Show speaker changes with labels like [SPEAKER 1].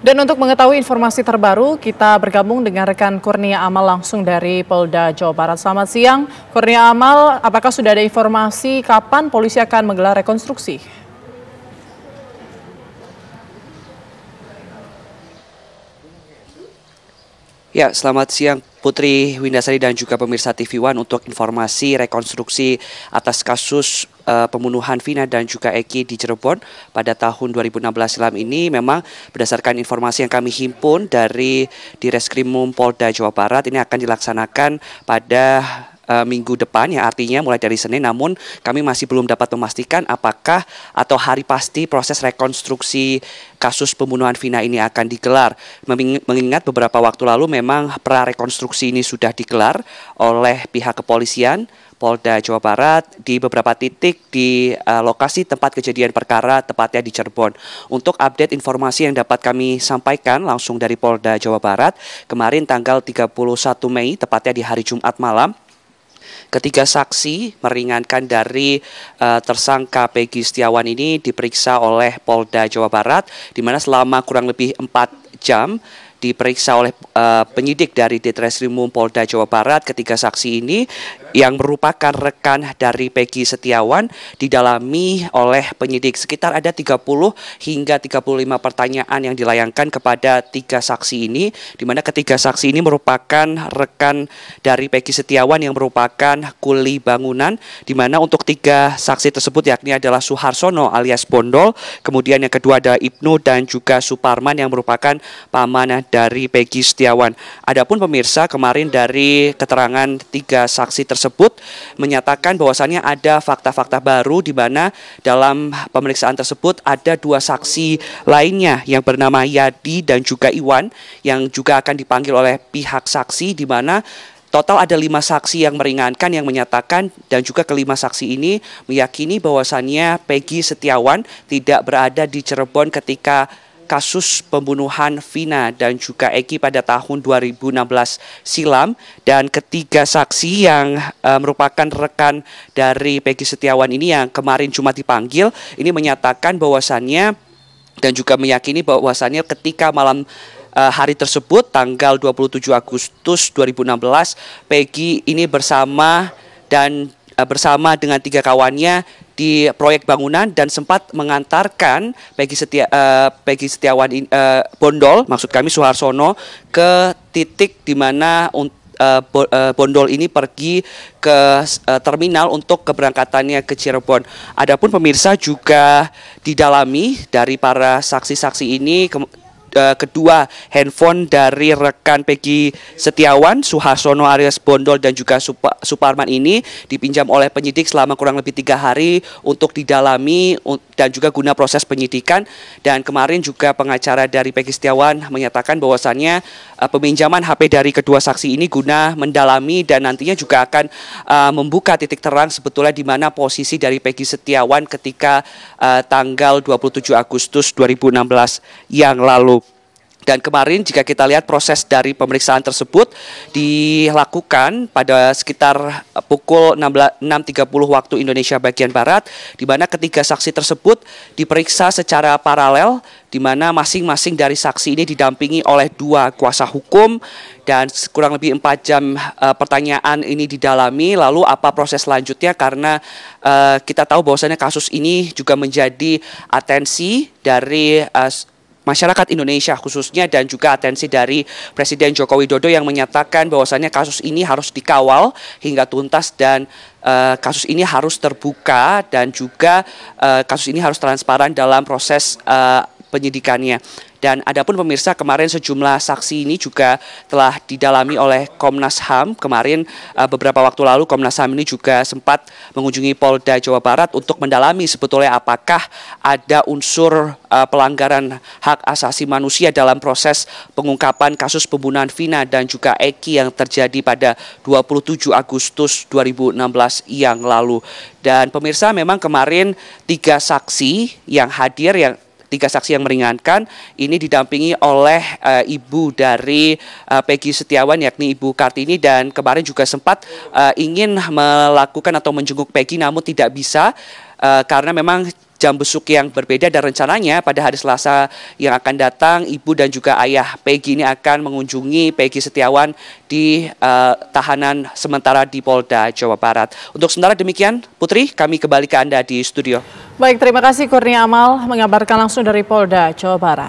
[SPEAKER 1] Dan untuk mengetahui informasi terbaru, kita bergabung dengan rekan Kurnia Amal langsung dari Polda Jawa Barat. Selamat siang, Kurnia Amal. Apakah sudah ada informasi kapan polisi akan menggelar rekonstruksi? Ya, selamat siang Putri Windasari dan juga pemirsa TV One untuk informasi rekonstruksi atas kasus uh, pembunuhan Vina dan juga Eki di Cirebon pada tahun 2016 silam ini memang berdasarkan informasi yang kami himpun dari Direskrimum Polda Jawa Barat ini akan dilaksanakan pada uh, minggu depan ya artinya mulai dari Senin namun kami masih belum dapat memastikan apakah atau hari pasti proses rekonstruksi kasus pembunuhan Vina ini akan digelar. Mengingat beberapa waktu lalu memang pra rekonstruksi ini sudah digelar oleh pihak kepolisian Polda Jawa Barat di beberapa titik di uh, lokasi tempat kejadian perkara tepatnya di Cirebon. Untuk update informasi yang dapat kami sampaikan langsung dari Polda Jawa Barat, kemarin tanggal 31 Mei tepatnya di hari Jumat malam Ketiga saksi meringankan dari uh, tersangka Peggy Setiawan ini diperiksa oleh Polda Jawa Barat di mana selama kurang lebih empat jam diperiksa oleh uh, penyidik dari Ditreskrimum Polda Jawa Barat ketiga saksi ini yang merupakan rekan dari Peggy Setiawan didalami oleh penyidik sekitar ada 30 hingga 35 pertanyaan yang dilayangkan kepada tiga saksi ini di mana ketiga saksi ini merupakan rekan dari Peggy Setiawan yang merupakan kuli bangunan di mana untuk tiga saksi tersebut yakni adalah Suharsono alias Bondol kemudian yang kedua ada Ibnu dan juga Suparman yang merupakan paman dari Peggy Setiawan. Adapun pemirsa kemarin dari keterangan tiga saksi tersebut menyatakan bahwasannya ada fakta-fakta baru di mana dalam pemeriksaan tersebut ada dua saksi lainnya yang bernama Yadi dan juga Iwan yang juga akan dipanggil oleh pihak saksi di mana Total ada lima saksi yang meringankan yang menyatakan dan juga kelima saksi ini meyakini bahwasannya Peggy Setiawan tidak berada di Cirebon ketika kasus pembunuhan Vina dan juga Eki pada tahun 2016 silam dan ketiga saksi yang e, merupakan rekan dari Peggy Setiawan ini yang kemarin cuma dipanggil ini menyatakan bahwasannya dan juga meyakini bahwasannya ketika malam uh, hari tersebut tanggal 27 Agustus 2016 Peggy ini bersama dan eh, bersama dengan tiga kawannya di proyek bangunan dan sempat mengantarkan Peggy, Setia, uh, Peggy Setiawan uh, Bondol, maksud kami Suharsono, ke titik di mana uh, Bondol ini pergi ke terminal untuk keberangkatannya ke Cirebon. Adapun pemirsa juga didalami dari para saksi-saksi ini Eh, kedua handphone dari rekan Peggy Setiawan, Suhasono Arias Bondol dan juga Sup Suparman ini dipinjam oleh penyidik selama kurang lebih tiga hari untuk didalami dan juga guna proses penyidikan. Dan kemarin juga pengacara dari Peggy Setiawan menyatakan bahwasannya uh, peminjaman HP dari kedua saksi ini guna mendalami dan nantinya juga akan uh, membuka titik terang sebetulnya di mana posisi dari Peggy Setiawan ketika uh, tanggal 27 Agustus 2016 yang lalu. Dan kemarin jika kita lihat proses dari pemeriksaan tersebut dilakukan pada sekitar eh, pukul 6.30 waktu Indonesia bagian Barat, di mana ketiga saksi tersebut diperiksa secara paralel, di mana masing-masing dari saksi ini didampingi oleh dua kuasa hukum, dan kurang lebih empat jam e, pertanyaan ini didalami, lalu apa proses selanjutnya karena e, kita tahu bahwasanya kasus ini juga menjadi atensi dari e, masyarakat Indonesia khususnya dan juga atensi dari Presiden Joko Widodo yang menyatakan bahwasannya kasus ini harus dikawal hingga tuntas dan uh, kasus ini harus terbuka dan juga uh, kasus ini harus transparan dalam proses uh, penyidikannya. Dan adapun pemirsa kemarin sejumlah saksi ini juga telah didalami oleh Komnas HAM. Kemarin eh, beberapa waktu lalu Komnas HAM ini juga sempat mengunjungi Polda Jawa Barat untuk mendalami sebetulnya apakah ada unsur eh, pelanggaran hak asasi manusia dalam proses pengungkapan kasus pembunuhan Vina dan juga Eki yang terjadi pada 27 Agustus 2016 yang lalu. Dan pemirsa memang kemarin tiga saksi yang hadir yang tiga saksi yang meringankan ini didampingi oleh uh, ibu dari uh, Peggy Setiawan yakni Ibu Kartini dan kemarin juga sempat uh, ingin melakukan atau menjenguk Peggy namun tidak bisa uh, karena memang jam besuk yang berbeda dan rencananya pada hari Selasa yang akan datang ibu dan juga ayah Peggy ini akan mengunjungi Peggy Setiawan di uh, tahanan sementara di Polda Jawa Barat. Untuk sementara demikian Putri, kami kembali ke Anda di studio. Baik, terima kasih Kurnia Amal mengabarkan langsung dari Polda, Jawa Barat.